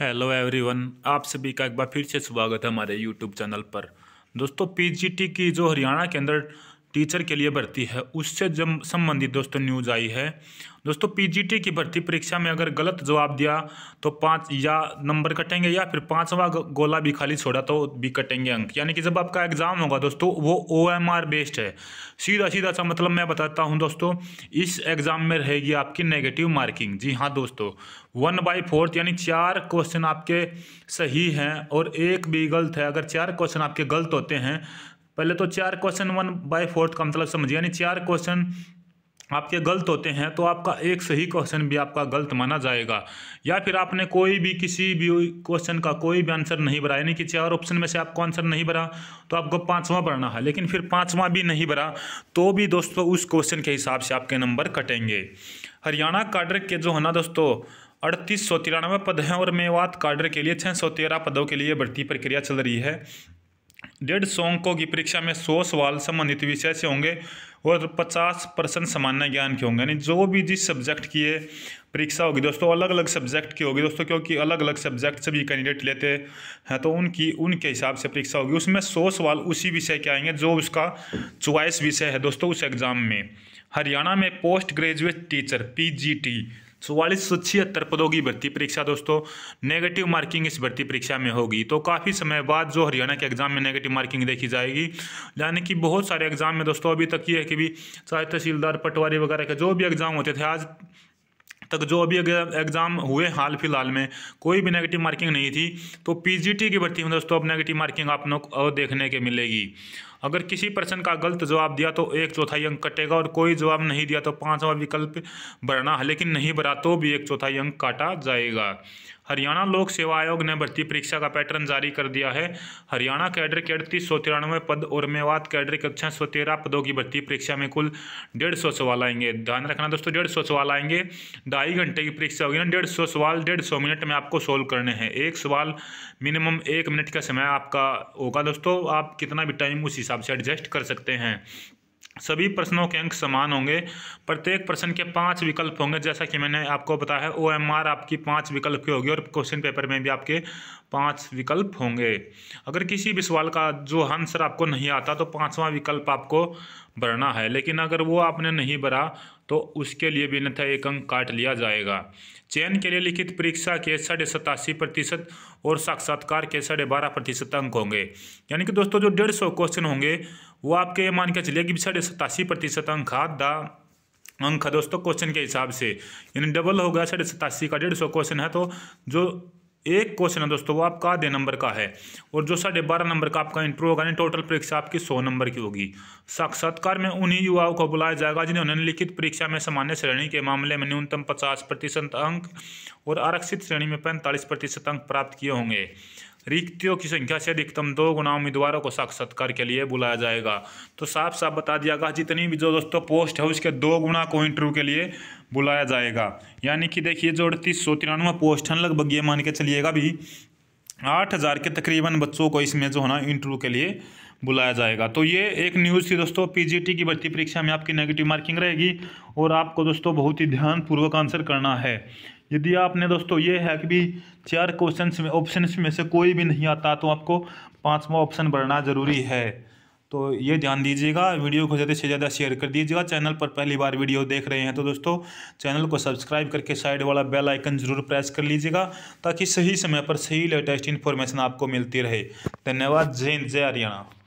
hello everyone आप सभी का एक बार फिर से स्वागत है हमारे यूट्यूब चैनल पर दोस्तों पीजीटी की जो हरियाणा के अंदर टीचर के लिए भर्ती है उससे जब संबंधित दोस्तों न्यूज आई है दोस्तों पीजीटी की भर्ती परीक्षा में अगर गलत जवाब दिया तो पाँच या नंबर कटेंगे या फिर पाँचवा गोला भी खाली छोड़ा तो भी कटेंगे अंक यानी कि जब आपका एग्ज़ाम होगा दोस्तों वो ओ एम आर बेस्ड है सीधा सीधा सा मतलब मैं बताता हूँ दोस्तों इस एग्ज़ाम में रहेगी आपकी नेगेटिव मार्किंग जी हाँ दोस्तों वन बाई फोर्थ यानी चार क्वेश्चन आपके सही हैं और एक भी गलत है अगर चार क्वेश्चन आपके गलत होते हैं पहले तो चार क्वेश्चन वन बाय फोर्थ का मतलब समझिए यानी चार क्वेश्चन आपके गलत होते हैं तो आपका एक सही क्वेश्चन भी आपका गलत माना जाएगा या फिर आपने कोई भी किसी भी क्वेश्चन का कोई भी आंसर नहीं भरा यानी कि चार ऑप्शन में से आपको आंसर नहीं भरा तो आपको पाँचवा भरना है लेकिन फिर पांचवा भी नहीं भरा तो भी दोस्तों उस क्वेश्चन के हिसाब से आपके नंबर कटेंगे हरियाणा काडर के जो है ना दोस्तों अड़तीस सौ तिरानवे पद हैं और मेवात काडर के लिए छः सौ तेरह पदों के लिए भर्ती प्रक्रिया चल रही है डेढ़ सौ अंकों की परीक्षा में सौ सवाल संबंधित विषय से होंगे और पचास परसेंट सामान्य ज्ञान के होंगे यानी जो भी जिस सब्जेक्ट की है परीक्षा होगी दोस्तों अलग अलग सब्जेक्ट की होगी दोस्तों क्योंकि अलग अलग सब्जेक्ट सभी कैंडिडेट लेते हैं तो उनकी उनके हिसाब से परीक्षा होगी उसमें सौ सवाल उसी विषय के आएंगे जो उसका चॉइस विषय है दोस्तों उस एग्ज़ाम में हरियाणा में पोस्ट ग्रेजुएट टीचर पी चौवालीस सौ छिहत्तर पदों की भर्ती परीक्षा दोस्तों नेगेटिव मार्किंग इस भर्ती परीक्षा में होगी तो काफ़ी समय बाद जो हरियाणा के एग्जाम में नेगेटिव मार्किंग देखी जाएगी यानी कि बहुत सारे एग्जाम में दोस्तों अभी तक ये है कि भी चाहे तहसीलदार पटवारी वगैरह के जो भी एग्जाम होते थे आज तक जो अभी एग्ज़ाम हुए हाल फिलहाल में कोई भी नेगेटिव मार्किंग नहीं थी तो पीजीटी की भर्ती में दोस्तों अब नेगेटिव मार्किंग आप लोग और देखने के मिलेगी अगर किसी प्रश्न का गलत जवाब दिया तो एक चौथाई अंक कटेगा और कोई जवाब नहीं दिया तो पाँचवा विकल्प भरना है लेकिन नहीं भरा तो भी एक चौथाई अंक काटा जाएगा हरियाणा लोक सेवा आयोग ने भर्ती परीक्षा का पैटर्न जारी कर दिया है हरियाणा कैडर के अड़तीस सौ तिरानवे पद और मेवात कैडर के अच्छा सौ तेरह पदों की भर्ती परीक्षा में कुल डेढ़ सौ सवाल आएंगे ध्यान रखना दोस्तों डेढ़ सौ सवाल आएंगे ढाई घंटे की परीक्षा होगी ना डेढ़ सौ सवाल डेढ़ सौ मिनट में आपको सोल्व करने हैं एक सवाल मिनिमम एक मिनट का समय आपका होगा दोस्तों आप कितना भी टाइम उस हिसाब से एडजस्ट कर सकते हैं सभी प्रश्नों के अंक समान होंगे प्रत्येक प्रश्न के पांच विकल्प होंगे जैसा कि मैंने आपको बताया ओ एम आर आपकी पांच विकल्प की होगी और क्वेश्चन पेपर में भी आपके पांच विकल्प होंगे अगर किसी भी सवाल का जो आंसर आपको नहीं आता तो पांचवा विकल्प आपको भरना है लेकिन अगर वो आपने नहीं भरा तो उसके लिए भी अन्यथा एक अंक काट लिया जाएगा चयन के लिए लिखित परीक्षा के साढ़े सतासी प्रतिशत और साक्षात्कार के साढ़े बारह प्रतिशत अंक होंगे यानी कि दोस्तों जो डेढ़ सौ क्वेश्चन होंगे वो आपके ये मान के चलिए कि साढ़े सतासी प्रतिशत अंक आधा अंक है दोस्तों क्वेश्चन के हिसाब से यानी डबल हो गया साढ़े सतासी का डेढ़ सौ क्वेश्चन है तो जो एक क्वेश्चन है दोस्तों वो आपका आधे नंबर का है और जो साढ़े बारह नंबर का आपका इंटरव्यू होगा यानी टोटल परीक्षा आपकी सौ नंबर की होगी साक्षात्कार में उन्हीं युवाओं को बुलाया जाएगा जिन्होंने लिखित परीक्षा में सामान्य श्रेणी के मामले में न्यूनतम पचास प्रतिशत अंक और आरक्षित श्रेणी में पैंतालीस प्रतिशत अंक प्राप्त किए होंगे रिक्तियों की संख्या से अधिकतम दो गुना उम्मीदवारों को साक्षात्कार के लिए बुलाया जाएगा तो साफ साफ बता दिया गया जितनी भी जो दोस्तों पोस्ट है उसके दो गुना को इंटरव्यू के लिए बुलाया जाएगा यानी कि देखिए जो अड़तीस सौ तिरानवे पोस्ट हैं लगभग ये मान के चलिएगा भी आठ हज़ार के तकरीबन बच्चों को इसमें जो है ना इंटरव्यू के लिए बुलाया जाएगा तो ये एक न्यूज़ थी दोस्तों पीजीटी की भर्ती परीक्षा में आपकी नेगेटिव मार्किंग रहेगी और आपको दोस्तों बहुत ही ध्यानपूर्वक आंसर करना है यदि आपने दोस्तों ये है कि भी चार क्वेश्चन में ऑप्शन में से कोई भी नहीं आता तो आपको पाँचवा ऑप्शन बढ़ना ज़रूरी है तो ये ध्यान दीजिएगा वीडियो को ज़्यादा से ज़्यादा शेयर कर दीजिएगा चैनल पर पहली बार वीडियो देख रहे हैं तो दोस्तों चैनल को सब्सक्राइब करके साइड वाला बेल आइकन ज़रूर प्रेस कर लीजिएगा ताकि सही समय पर सही लेटेस्ट इन्फॉर्मेशन आपको मिलती रहे धन्यवाद जय हिंद जय हरियाणा